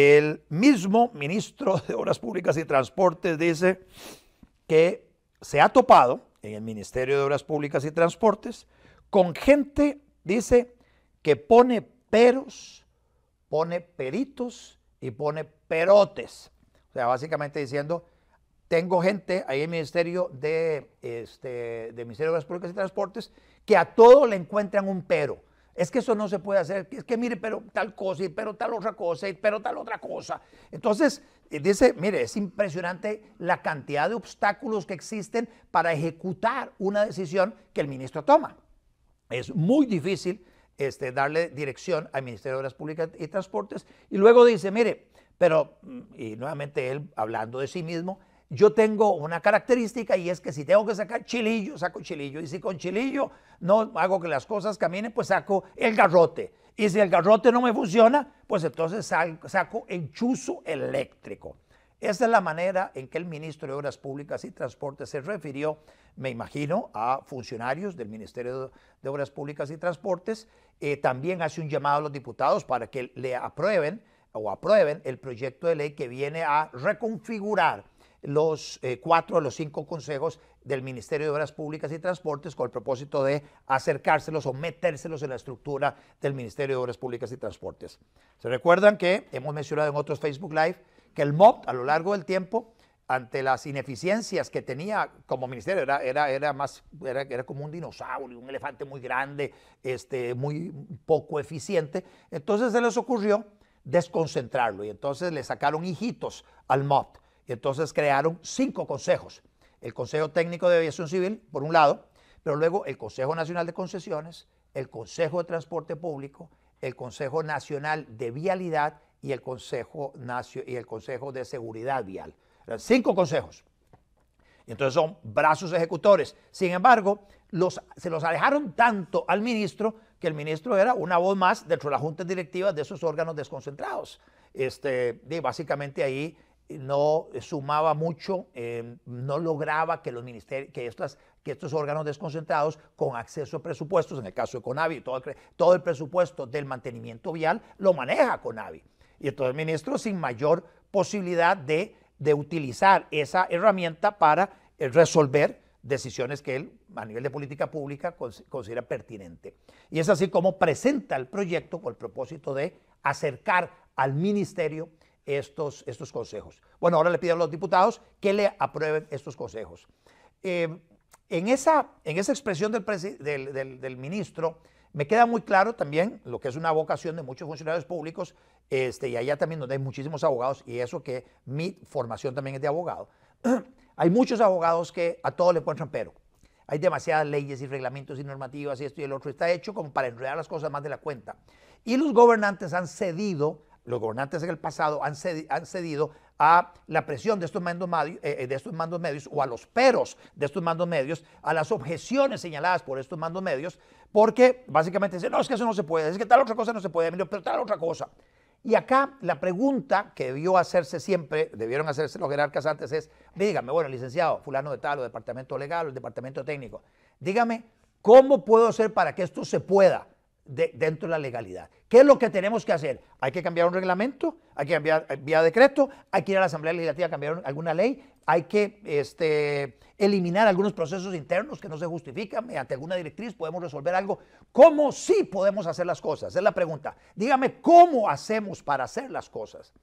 El mismo ministro de Obras Públicas y Transportes dice que se ha topado en el Ministerio de Obras Públicas y Transportes con gente, dice, que pone peros, pone peritos y pone perotes. O sea, básicamente diciendo, tengo gente ahí en el Ministerio de, este, de Ministerio de Obras Públicas y Transportes que a todo le encuentran un pero es que eso no se puede hacer, es que mire, pero tal cosa, y pero tal otra cosa, y pero tal otra cosa. Entonces, eh, dice, mire, es impresionante la cantidad de obstáculos que existen para ejecutar una decisión que el ministro toma. Es muy difícil este, darle dirección al Ministerio de Obras Públicas y Transportes. Y luego dice, mire, pero, mm, y nuevamente él hablando de sí mismo, yo tengo una característica y es que si tengo que sacar chilillo, saco chilillo. Y si con chilillo no hago que las cosas caminen, pues saco el garrote. Y si el garrote no me funciona, pues entonces saco el chuzo eléctrico. Esa es la manera en que el ministro de Obras Públicas y Transportes se refirió, me imagino, a funcionarios del Ministerio de Obras Públicas y Transportes. Eh, también hace un llamado a los diputados para que le aprueben o aprueben el proyecto de ley que viene a reconfigurar los eh, cuatro o los cinco consejos del Ministerio de Obras Públicas y Transportes con el propósito de acercárselos o metérselos en la estructura del Ministerio de Obras Públicas y Transportes. Se recuerdan que hemos mencionado en otros Facebook Live que el MOP a lo largo del tiempo ante las ineficiencias que tenía como ministerio, era, más, era, como un dinosaurio, un elefante muy grande, este, muy poco eficiente. Entonces se les ocurrió desconcentrarlo y entonces le sacaron hijitos al MOP entonces crearon cinco consejos. El Consejo Técnico de Aviación Civil, por un lado, pero luego el Consejo Nacional de Concesiones, el Consejo de Transporte Público, el Consejo Nacional de Vialidad y el Consejo, Nacio y el Consejo de Seguridad Vial. cinco consejos. Entonces son brazos ejecutores. Sin embargo, se los alejaron tanto al ministro que el ministro era una voz más dentro de las juntas directivas de esos órganos desconcentrados. Este, básicamente ahí no sumaba mucho, em, no lograba que los ministerios, que que estos órganos desconcentrados con acceso a presupuestos, en el caso de Conavi, todo el, presupuesto del mantenimiento vial lo maneja Conavi. Y entonces el ministro sin mayor posibilidad de, utilizar esa herramienta para eh, resolver decisiones que él a nivel de política pública considera pertinente. Y es así como presenta el proyecto con el propósito de acercar al ministerio estos, estos consejos. Bueno, ahora le pido a los diputados que le aprueben estos consejos. Em, en, esa, en esa expresión del, ministro, me queda muy claro también lo que es una vocación de muchos funcionarios públicos, este, y allá también donde hay muchísimos abogados, y eso que mi formación también es de abogado. hay muchos abogados que a todos le encuentran pero. Hay demasiadas leyes y reglamentos y normativas y esto y el otro. Está hecho como para enredar las cosas más de la cuenta. Y los gobernantes han cedido los gobernantes en el pasado han cedido, a la presión de estos, mandos medios, eh, eh, de estos mandos medios o a los peros de estos mandos medios, a las objeciones señaladas por estos mandos medios, porque básicamente dicen, no, es que eso no se puede, es que tal otra cosa no se puede, pero tal otra cosa. Y acá la pregunta que debió hacerse siempre, debieron hacerse los jerarcas antes es, dígame, bueno, licenciado, fulano de tal, o departamento legal, o departamento técnico, dígame, ¿cómo puedo hacer para que esto se pueda? dentro de la legalidad. ¿Qué es lo que tenemos que hacer? Hay que cambiar un reglamento, hay que cambiar eh, vía decreto, hay que ir a la Asamblea Legislativa a cambiar alguna ley, hay que este, eliminar algunos procesos internos que no se justifican, mediante alguna directriz podemos resolver algo. ¿Cómo sí podemos hacer las cosas? Es la pregunta. Dígame cómo hacemos para hacer las cosas.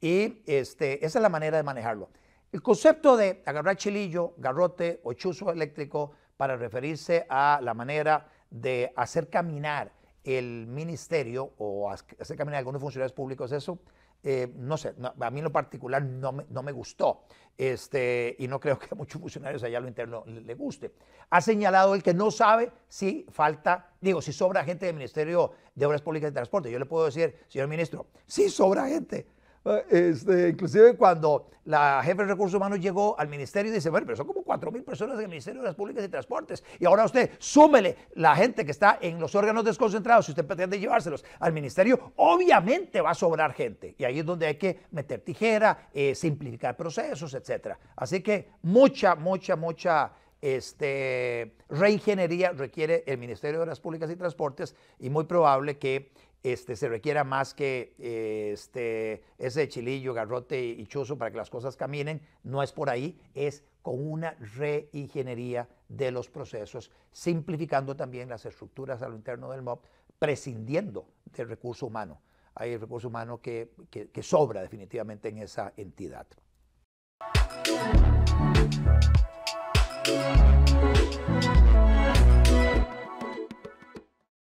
Y este, esa es la manera de manejarlo. El concepto de agarrar chilillo, garrote o chuzo eléctrico para referirse a la manera de hacer caminar el ministerio o hacer caminar a algunos funcionarios públicos, eso, eh, no sé, a mí en lo particular no me, gustó este, y no creo que a muchos funcionarios allá a lo interno le, guste. Ha señalado el que no sabe si falta, digo, si sobra gente del Ministerio de Obras Públicas y Transporte. Yo le puedo decir, señor ministro, si sobra gente Ah, este, inclusive cuando la jefe de recursos humanos llegó al ministerio y dice, bueno, pero son como 4 mil personas en el Ministerio de las Públicas y Transportes. Y ahora usted súmele la gente que está en los órganos desconcentrados, si usted pretende llevárselos al ministerio, obviamente va a sobrar gente. Y ahí es donde hay que meter tijera, eh, simplificar procesos, etc. Así que mucha, mucha, mucha este, reingeniería requiere el Ministerio de Obras Públicas y Transportes y muy probable que este, se requiera más que este, ese chilillo, garrote y chuzo para que las cosas caminen. No es por ahí, es con una reingeniería de los procesos, simplificando también las estructuras a lo interno del MOB, prescindiendo del recurso humano. Hay recurso humano que sobra definitivamente en esa entidad. Música